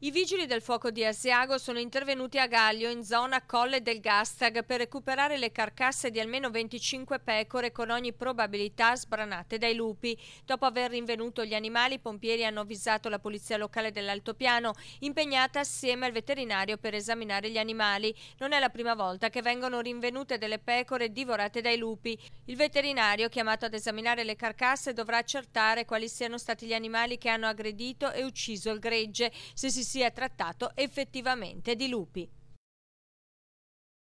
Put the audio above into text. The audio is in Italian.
I vigili del fuoco di Asiago sono intervenuti a Gaglio in zona Colle del Gastag per recuperare le carcasse di almeno 25 pecore con ogni probabilità sbranate dai lupi. Dopo aver rinvenuto gli animali, i pompieri hanno avvisato la polizia locale dell'Altopiano, impegnata assieme al veterinario per esaminare gli animali. Non è la prima volta che vengono rinvenute delle pecore divorate dai lupi. Il veterinario, chiamato ad esaminare le carcasse, dovrà accertare quali siano stati gli animali che hanno aggredito e ucciso il gregge. Se si sia trattato effettivamente di lupi.